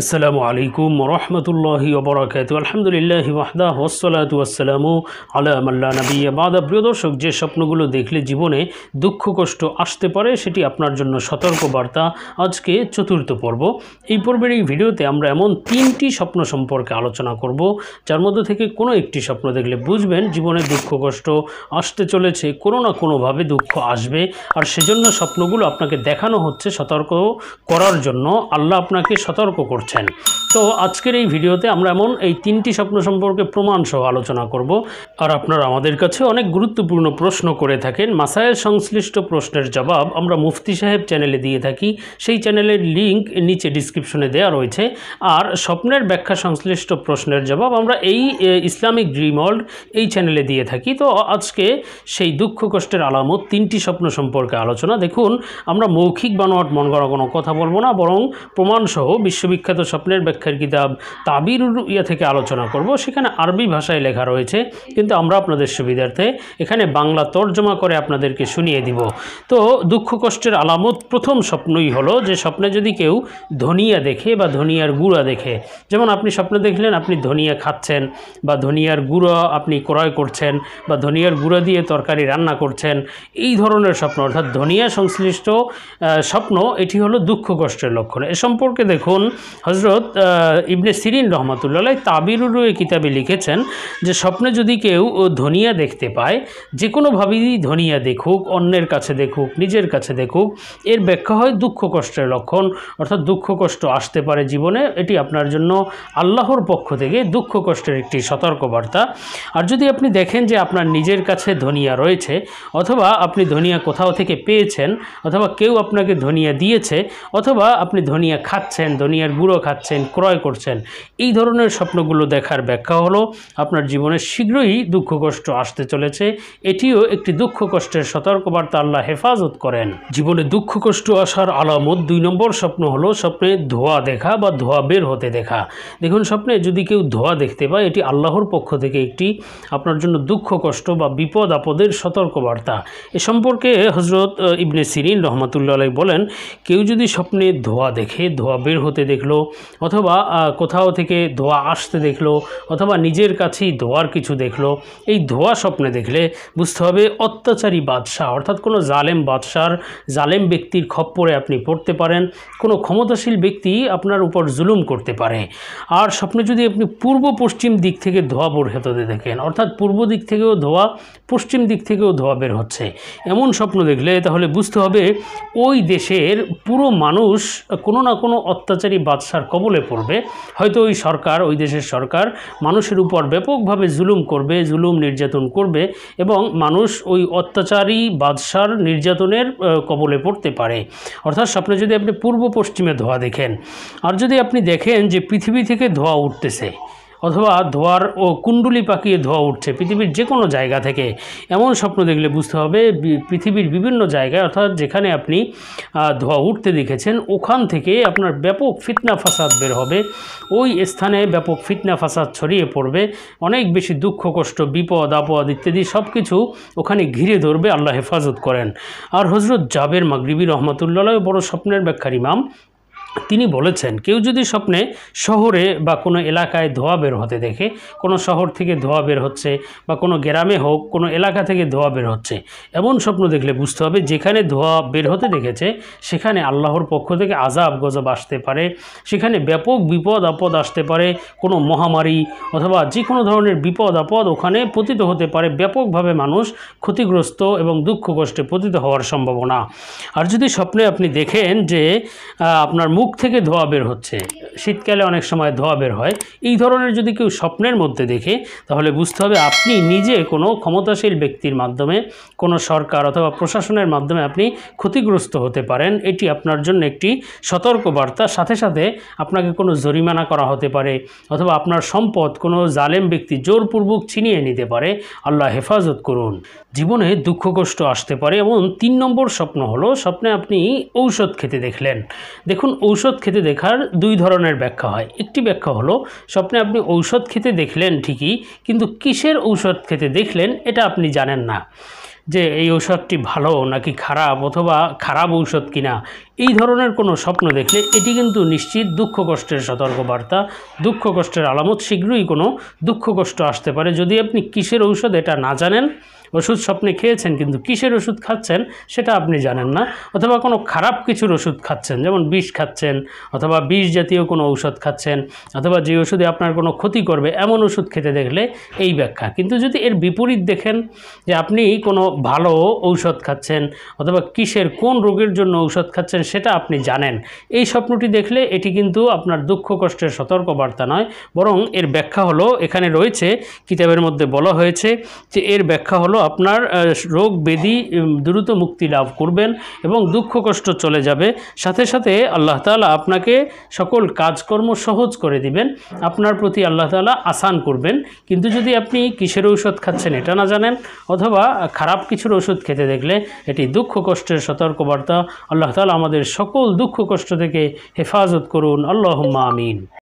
আসসালামু আলাইকুম রহমতুল্লাহি ওবরাকাত আলহামদুলিল্লাহ ওয়াহদা ওসলাত ওয়াসালামু আলামাল্লা নবী বাদা প্রিয় দর্শক যে স্বপ্নগুলো দেখলে জীবনে দুঃখ কষ্ট আসতে পারে সেটি আপনার জন্য সতর্ক বার্তা আজকে চতুর্থ পর্ব এই পর্বের এই ভিডিওতে আমরা এমন তিনটি স্বপ্ন সম্পর্কে আলোচনা করব যার মধ্যে থেকে কোনো একটি স্বপ্ন দেখলে বুঝবেন জীবনে দুঃখ কষ্ট আসতে চলেছে কোনো না কোনোভাবে দুঃখ আসবে আর সেজন্য স্বপ্নগুলো আপনাকে দেখানো হচ্ছে সতর্ক করার জন্য আল্লাহ আপনাকে সতর্ক করছেন তো আজকের এই ভিডিওতে আমরা এমন এই তিনটি স্বপ্ন সম্পর্কে প্রমাণসহ আলোচনা করব আর আপনারা আমাদের কাছে অনেক গুরুত্বপূর্ণ প্রশ্ন করে থাকেন মাসায়ের সংশ্লিষ্ট প্রশ্নের জবাব আমরা মুফতি সাহেব চ্যানেলে দিয়ে থাকি সেই চ্যানেলের লিংক নিচে ডিসক্রিপশনে দেওয়া রয়েছে আর স্বপ্নের ব্যাখ্যা সংশ্লিষ্ট প্রশ্নের জবাব আমরা এই ইসলামিক রিমল্ড এই চ্যানেলে দিয়ে থাকি তো আজকে সেই দুঃখ কষ্টের আলামত তিনটি স্বপ্ন সম্পর্কে আলোচনা দেখুন আমরা মৌখিক বানোয়াট মন গড়া কোনো কথা বলবো না বরং প্রমাণসহ বিশ্ববিখ্যাত বিখ্যাত স্বপ্নের ব্যাখ্যার কিতাব তাবির ইয়া থেকে আলোচনা করব সেখানে আরবি ভাষায় লেখা রয়েছে কিন্তু আমরা আপনাদের সুবিধার্থে এখানে বাংলা তর্জমা করে আপনাদেরকে শুনিয়ে দিব তো দুঃখ কষ্টের আলামত প্রথম স্বপ্নই হলো যে স্বপ্নে যদি কেউ ধনিয়া দেখে বা ধনিয়ার গুঁড়া দেখে যেমন আপনি স্বপ্নে দেখলেন আপনি ধনিয়া খাচ্ছেন বা ধনিয়ার গুঁড়া আপনি ক্রয় করছেন বা ধনিয়ার গুঁড়া দিয়ে তরকারি রান্না করছেন এই ধরনের স্বপ্ন অর্থাৎ ধনিয়া সংশ্লিষ্ট স্বপ্ন এটি হলো দুঃখ কষ্টের লক্ষণ এ সম্পর্কে দেখুন হজরত ইবনে সিরিন রহমতুল্লাহ তাবিরুর কিতাবে লিখেছেন যে স্বপ্নে যদি কেউ ধনিয়া দেখতে পায় যে কোনোভাবেই ধনিয়া দেখুক অন্যের কাছে দেখুক নিজের কাছে দেখুক এর ব্যাখ্যা হয় দুঃখ কষ্টের লক্ষণ অর্থাৎ দুঃখ কষ্ট আসতে পারে জীবনে এটি আপনার জন্য আল্লাহর পক্ষ থেকে দুঃখ কষ্টের একটি সতর্কবার্তা আর যদি আপনি দেখেন যে আপনার নিজের কাছে ধনিয়া রয়েছে অথবা আপনি ধনিয়া কোথাও থেকে পেয়েছেন অথবা কেউ আপনাকে ধনিয়া দিয়েছে অথবা আপনি ধনিয়া খাচ্ছেন ধনিয়ার গুঁড়ো কুমড়ো খাচ্ছেন ক্রয় করছেন এই ধরনের স্বপ্নগুলো দেখার ব্যাখ্যা হলো আপনার জীবনে শীঘ্রই দুঃখ কষ্ট আসতে চলেছে এটিও একটি দুঃখ কষ্টের সতর্কবার্তা আল্লাহ হেফাজত করেন জীবনে দুঃখ কষ্ট আসার আলামত দুই নম্বর স্বপ্ন হলো স্বপ্নে ধোয়া দেখা বা ধোয়া বের হতে দেখা দেখুন স্বপ্নে যদি কেউ ধোয়া দেখতে পায় এটি আল্লাহর পক্ষ থেকে একটি আপনার জন্য দুঃখ কষ্ট বা বিপদ আপদের সতর্কবার্তা এ সম্পর্কে হজরত ইবনে সিরিন রহমাতুল্লাহ বলেন কেউ যদি স্বপ্নে ধোয়া দেখে ধোয়া বের হতে দেখলো অথবা কোথাও থেকে ধোয়া আসতে দেখলো অথবা নিজের কাছেই ধোয়ার কিছু দেখলো এই ধোয়া স্বপ্নে দেখলে বুঝতে হবে অত্যাচারী বাদশাহ অর্থাৎ কোনো জালেম বাদশার জালেম ব্যক্তির খপ্পরে আপনি পড়তে পারেন কোনো ক্ষমতাশীল ব্যক্তি আপনার উপর জুলুম করতে পারে আর স্বপ্নে যদি আপনি পূর্ব পশ্চিম দিক থেকে ধোয়া বের হতে দেখেন অর্থাৎ পূর্ব দিক থেকেও ধোয়া পশ্চিম দিক থেকেও ধোয়া বের হচ্ছে এমন স্বপ্ন দেখলে তাহলে বুঝতে হবে ওই দেশের পুরো মানুষ কোনো না কোনো অত্যাচারী বাদশাহ বাদশার কবলে পড়বে হয়তো ওই সরকার ওই দেশের সরকার মানুষের উপর ব্যাপকভাবে জুলুম করবে জুলুম নির্যাতন করবে এবং মানুষ ওই অত্যাচারী বাদশার নির্যাতনের কবলে পড়তে পারে অর্থাৎ স্বপ্নে যদি আপনি পূর্ব পশ্চিমে ধোয়া দেখেন আর যদি আপনি দেখেন যে পৃথিবী থেকে ধোয়া উঠতেছে অথবা ধোয়ার ও কুণ্ডুলি পাকিয়ে ধোয়া উঠছে পৃথিবীর যে কোনো জায়গা থেকে এমন স্বপ্ন দেখলে বুঝতে হবে পৃথিবীর বিভিন্ন জায়গায় অর্থাৎ যেখানে আপনি ধোয়া উঠতে দেখেছেন ওখান থেকে আপনার ব্যাপক ফিতনা ফাসাদ বের হবে ওই স্থানে ব্যাপক ফিতনা ফাসাদ ছড়িয়ে পড়বে অনেক বেশি দুঃখ কষ্ট বিপদ আপদ ইত্যাদি সব কিছু ওখানে ঘিরে ধরবে আল্লাহ হেফাজত করেন আর হজরত জাবের মাগরিবি রহমতুল্লাহ বড় স্বপ্নের ব্যাখ্যার ইমাম তিনি বলেছেন কেউ যদি স্বপ্নে শহরে বা কোনো এলাকায় ধোয়া বের হতে দেখে কোনো শহর থেকে ধোয়া বের হচ্ছে বা কোনো গ্রামে হোক কোনো এলাকা থেকে ধোয়া বের হচ্ছে এমন স্বপ্ন দেখলে বুঝতে হবে যেখানে ধোয়া বের হতে দেখেছে সেখানে আল্লাহর পক্ষ থেকে আজাব গজব আসতে পারে সেখানে ব্যাপক বিপদ আপদ আসতে পারে কোনো মহামারী অথবা যে কোনো ধরনের বিপদ আপদ ওখানে পতিত হতে পারে ব্যাপকভাবে মানুষ ক্ষতিগ্রস্ত এবং দুঃখ কষ্টে পতিত হওয়ার সম্ভাবনা আর যদি স্বপ্নে আপনি দেখেন যে আপনার বুক থেকে ধোয়া বের হচ্ছে শীতকালে অনেক সময় ধোয়া বের হয় এই ধরনের যদি কেউ স্বপ্নের মধ্যে দেখে তাহলে বুঝতে হবে আপনি নিজে কোনো ক্ষমতাশীল ব্যক্তির মাধ্যমে কোনো সরকার অথবা প্রশাসনের মাধ্যমে আপনি ক্ষতিগ্রস্ত হতে পারেন এটি আপনার জন্য একটি সতর্ক বার্তা সাথে সাথে আপনাকে কোনো জরিমানা করা হতে পারে অথবা আপনার সম্পদ কোনো জালেম ব্যক্তি জোরপূর্বক ছিনিয়ে নিতে পারে আল্লাহ হেফাজত করুন জীবনে দুঃখ কষ্ট আসতে পারে এবং তিন নম্বর স্বপ্ন হলো স্বপ্নে আপনি ঔষধ খেতে দেখলেন দেখুন ঔষধ খেতে দেখার দুই ধরনের ব্যাখ্যা হয় একটি ব্যাখ্যা হলো স্বপ্নে আপনি ঔষধ খেতে দেখলেন ঠিকই কিন্তু কিসের ঔষধ খেতে দেখলেন এটা আপনি জানেন না যে এই ঔষধটি ভালো নাকি খারাপ অথবা খারাপ ঔষধ কিনা এই ধরনের কোনো স্বপ্ন দেখলে এটি কিন্তু নিশ্চিত দুঃখ কষ্টের সতর্কবার্তা দুঃখ কষ্টের আলামত শীঘ্রই কোনো দুঃখ কষ্ট আসতে পারে যদি আপনি কিসের ঔষধ এটা না জানেন ওষুধ স্বপ্নে খেয়েছেন কিন্তু কিসের ওষুধ খাচ্ছেন সেটা আপনি জানেন না অথবা কোনো খারাপ কিছুর ওষুধ খাচ্ছেন যেমন বিষ খাচ্ছেন অথবা বিষ জাতীয় কোনো ঔষধ খাচ্ছেন অথবা যে ওষুধে আপনার কোনো ক্ষতি করবে এমন ওষুধ খেতে দেখলে এই ব্যাখ্যা কিন্তু যদি এর বিপরীত দেখেন যে আপনি কোনো ভালো ঔষধ খাচ্ছেন অথবা কিসের কোন রোগের জন্য ঔষধ খাচ্ছেন করছেন সেটা আপনি জানেন এই স্বপ্নটি দেখলে এটি কিন্তু আপনার দুঃখ কষ্টের সতর্কবার্তা নয় বরং এর ব্যাখ্যা হলো এখানে রয়েছে কিতাবের মধ্যে বলা হয়েছে যে এর ব্যাখ্যা হলো আপনার রোগ বেদি দ্রুত মুক্তি লাভ করবেন এবং দুঃখ কষ্ট চলে যাবে সাথে সাথে আল্লাহ তালা আপনাকে সকল কাজকর্ম সহজ করে দিবেন আপনার প্রতি আল্লাহ তালা আসান করবেন কিন্তু যদি আপনি কিসের ঔষধ খাচ্ছেন এটা না জানেন অথবা খারাপ কিছুর ওষুধ খেতে দেখলে এটি দুঃখ কষ্টের সতর্কবার্তা আল্লাহ তালা আমাদের আমাদের সকল দুঃখ কষ্ট থেকে হেফাজত করুন আল্লাহ আমিন